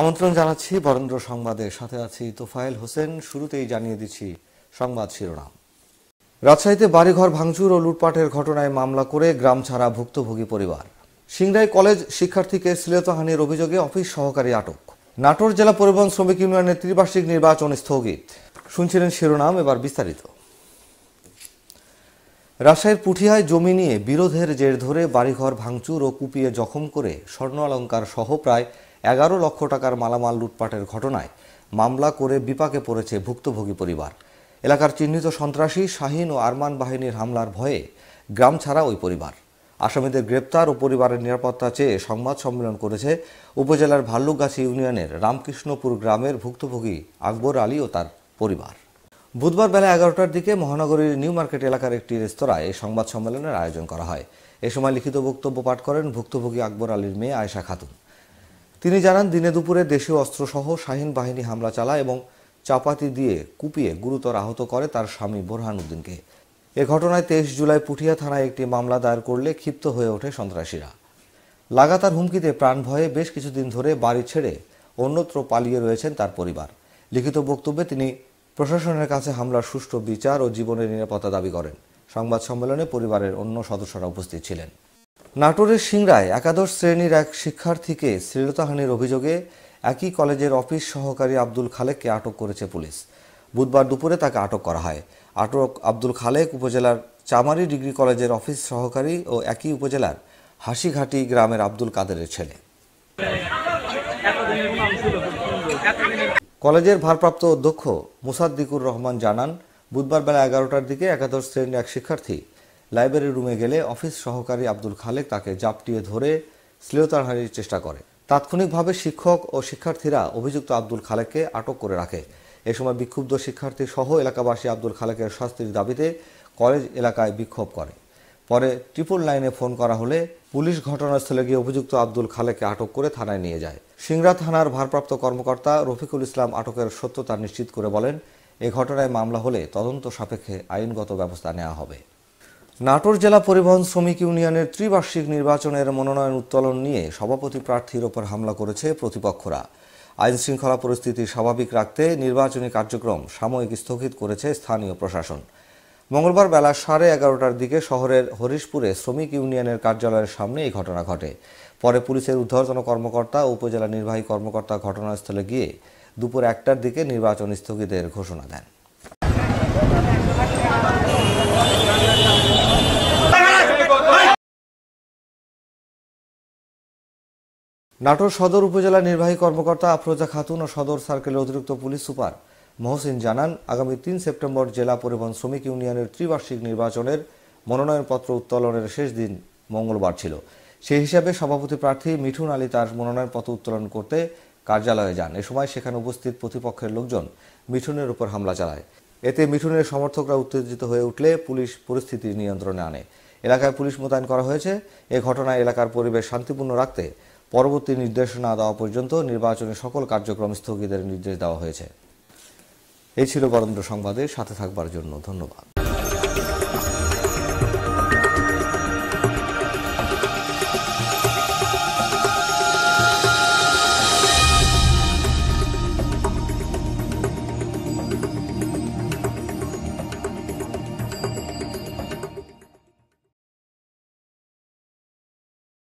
আমন্ত্রণ জানাচ্ছি বরেন্দ্র সংবাদের সাথে আছি তোফায়েল হোসেন শুরুতেই জানিয়ে দিচ্ছি সংবাদ শিরোনাম রাজশাহীতে বাড়িঘর ভাঙচুর ও লুটপাটের ঘটনায় মামলা করে গ্রাম ছাড়া ভুক্তভোগী পরিবার সিংরাই কলেজ শিক্ষার্থীকে শ্লীলতাহানির অভিযোগে অফিস সহকারী আটক নাটোর জেলা পরিবহন শ্রমিক ইউনিয়নের ত্রিবার্ষিক নির্বাচন স্থগিত শুনছিলেন শিরোনাম এবার বিস্তারিত রাজশাহীর পুঠিয়ায় জমি নিয়ে বিরোধের জের ধরে বাড়িঘর ভাঙচুর ও কুপিয়ে জখম করে স্বর্ণ অলঙ্কার সহ প্রায় এগারো লক্ষ টাকার মালামাল লুটপাটের ঘটনায় মামলা করে বিপাকে পড়েছে ভুক্তভোগী পরিবার এলাকার চিহ্নিত সন্ত্রাসী শাহিন ও আরমান বাহিনীর হামলার ভয়ে গ্রাম ছাড়া ওই পরিবার আসামিদের গ্রেপ্তার ও পরিবারের নিরাপত্তা চেয়ে সংবাদ সম্মেলন করেছে উপজেলার ভাল্লুকগাছি ইউনিয়নের রামকৃষ্ণপুর গ্রামের ভুক্তভোগী আকবর আলী ও তার পরিবার বুধবার বেলা এগারোটার দিকে মহানগরীর নিউ মার্কেট এলাকার একটি রেস্তোরাঁয় এই সংবাদ সম্মেলনের আয়োজন করা হয় এ সময় লিখিত বক্তব্য পাঠ করেন ভুক্তভোগী আকবর আলীর মেয়ে আয়েশা খাতুন তিনি জানান দিনে দুপুরে দেশীয় অস্ত্রসহ শাহীন বাহিনী হামলা চালায় এবং চাপাতি দিয়ে কুপিয়ে গুরুতর আহত করে তার স্বামী উদ্দিনকে এ ঘটনায় তেইশ জুলাই পুঠিয়া থানায় একটি মামলা দায়ের করলে ক্ষিপ্ত হয়ে ওঠে সন্ত্রাসীরা লাগাতার হুমকিতে প্রাণ ভয়ে বেশ কিছুদিন ধরে বাড়ি ছেড়ে অন্যত্র পালিয়ে রয়েছেন তার পরিবার লিখিত বক্তব্যে তিনি প্রশাসনের কাছে হামলার সুষ্ঠু বিচার ও জীবনের নিরাপত্তা দাবি করেন সংবাদ সম্মেলনে পরিবারের অন্য সদস্যরা উপস্থিত ছিলেন নাটোরের সিংড়ায় একাদশ শ্রেণীর এক শিক্ষার্থীকে শ্লীলতাহানির অভিযোগে একই কলেজের অফিস সহকারী আব্দুল খালেককে আটক করেছে পুলিশ বুধবার দুপুরে তাকে আটক করা হয় আটক আব্দুল খালেক উপজেলার চামারি ডিগ্রি কলেজের অফিস সহকারী ও একই উপজেলার হাসিঘাটি গ্রামের আব্দুল কাদেরের ছেলে কলেজের ভারপ্রাপ্ত অধ্যক্ষ মুসাদ্দিকুর রহমান জানান বুধবার বেলা এগারোটার দিকে একাদশ শ্রেণীর এক শিক্ষার্থী লাইব্রেরি রুমে গেলে অফিস সহকারী আব্দুল খালেক তাকে জাপটিয়ে ধরে হারির চেষ্টা করে তাৎক্ষণিকভাবে শিক্ষক ও শিক্ষার্থীরা অভিযুক্ত আব্দুল খালেককে আটক করে রাখে এ সময় বিক্ষুব্ধ শিক্ষার্থী সহ এলাকাবাসী আব্দুল খালেকের শাস্তির দাবিতে কলেজ এলাকায় বিক্ষোভ করে পরে ট্রিপল লাইনে ফোন করা হলে পুলিশ ঘটনাস্থলে গিয়ে অভিযুক্ত আব্দুল খালেককে আটক করে থানায় নিয়ে যায় সিংরা থানার ভারপ্রাপ্ত কর্মকর্তা রফিকুল ইসলাম আটকের সত্যতা নিশ্চিত করে বলেন এ ঘটনায় মামলা হলে তদন্ত সাপেক্ষে আইনগত ব্যবস্থা নেওয়া হবে নাটোর জেলা পরিবহন শ্রমিক ইউনিয়নের ত্রিবার্ষিক নির্বাচনের মনোনয়ন উত্তোলন নিয়ে সভাপতি প্রার্থীর ওপর হামলা করেছে প্রতিপক্ষরা আইন শৃঙ্খলা পরিস্থিতি স্বাভাবিক রাখতে নির্বাচনী কার্যক্রম সাময়িক স্থগিত করেছে স্থানীয় প্রশাসন মঙ্গলবার বেলা সাড়ে এগারোটার দিকে শহরের হরিশপুরে শ্রমিক ইউনিয়নের কার্যালয়ের সামনে এই ঘটনা ঘটে পরে পুলিশের উদ্ধর্তন কর্মকর্তা ও উপজেলা নির্বাহী কর্মকর্তা ঘটনাস্থলে গিয়ে দুপুর একটার দিকে নির্বাচন স্থগিতের ঘোষণা দেন নাটোর সদর উপজেলা নির্বাহী কর্মকর্তা আফরোজা খাতুন ও সদর সার্কেলের অতিরিক্ত পুলিশ সুপার মহসিন জানান আগামী তিন সেপ্টেম্বর জেলা পরিবহন শ্রমিক ইউনিয়নের ত্রিবার্ষিক নির্বাচনের মনোনয়নপত্র উত্তোলনের শেষ দিন মঙ্গলবার ছিল সেই হিসাবে সভাপতি প্রার্থী মিঠুন আলী তার মনোনয়নপত্র উত্তোলন করতে কার্যালয়ে যান এ সময় সেখানে উপস্থিত প্রতিপক্ষের লোকজন মিঠুনের উপর হামলা চালায় এতে মিঠুনের সমর্থকরা উত্তেজিত হয়ে উঠলে পুলিশ পরিস্থিতি নিয়ন্ত্রণে আনে এলাকায় পুলিশ মোতায়েন করা হয়েছে এ ঘটনায় এলাকার পরিবেশ শান্তিপূর্ণ রাখতে পরবর্তী নির্দেশনা দেওয়া পর্যন্ত নির্বাচনের সকল কার্যক্রম স্থগিতের নির্দেশ দেওয়া হয়েছে এই ছিল বরেন্দ্র সংবাদের সাথে থাকবার জন্য ধন্যবাদ